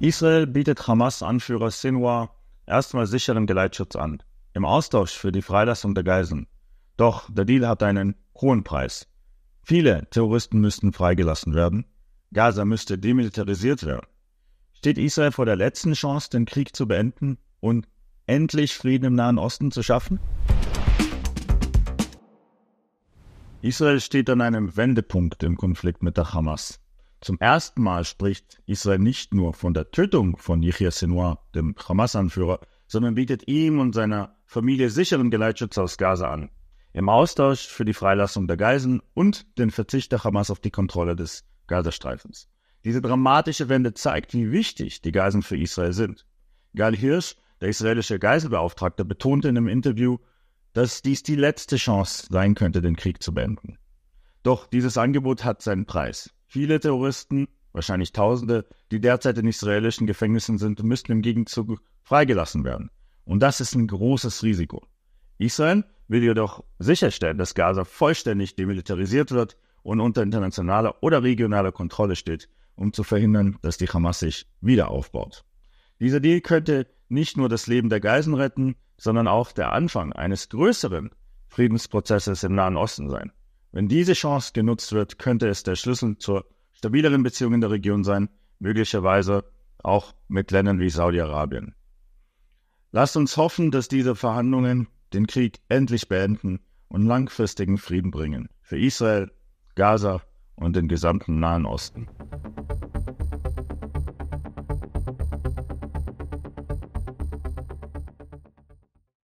Israel bietet Hamas-Anführer Sinwar erstmal sicheren Geleitschutz an, im Austausch für die Freilassung der Geiseln. Doch der Deal hat einen hohen Preis. Viele Terroristen müssten freigelassen werden, Gaza müsste demilitarisiert werden. Steht Israel vor der letzten Chance, den Krieg zu beenden und endlich Frieden im Nahen Osten zu schaffen? Israel steht an einem Wendepunkt im Konflikt mit der Hamas. Zum ersten Mal spricht Israel nicht nur von der Tötung von Yichir Sinwar, dem Hamas-Anführer, sondern bietet ihm und seiner Familie sicheren Geleitschutz aus Gaza an. Im Austausch für die Freilassung der Geiseln und den Verzicht der Hamas auf die Kontrolle des Gazastreifens. Diese dramatische Wende zeigt, wie wichtig die Geiseln für Israel sind. Gal Hirsch, der israelische Geiselbeauftragte, betonte in einem Interview, dass dies die letzte Chance sein könnte, den Krieg zu beenden. Doch dieses Angebot hat seinen Preis. Viele Terroristen, wahrscheinlich Tausende, die derzeit in israelischen Gefängnissen sind, müssten im Gegenzug freigelassen werden. Und das ist ein großes Risiko. Israel will jedoch sicherstellen, dass Gaza vollständig demilitarisiert wird und unter internationaler oder regionaler Kontrolle steht, um zu verhindern, dass die Hamas sich wieder aufbaut. Dieser Deal könnte nicht nur das Leben der Geiseln retten, sondern auch der Anfang eines größeren Friedensprozesses im Nahen Osten sein. Wenn diese Chance genutzt wird, könnte es der Schlüssel zur stabileren Beziehung in der Region sein, möglicherweise auch mit Ländern wie Saudi-Arabien. Lasst uns hoffen, dass diese Verhandlungen den Krieg endlich beenden und langfristigen Frieden bringen. Für Israel, Gaza und den gesamten Nahen Osten.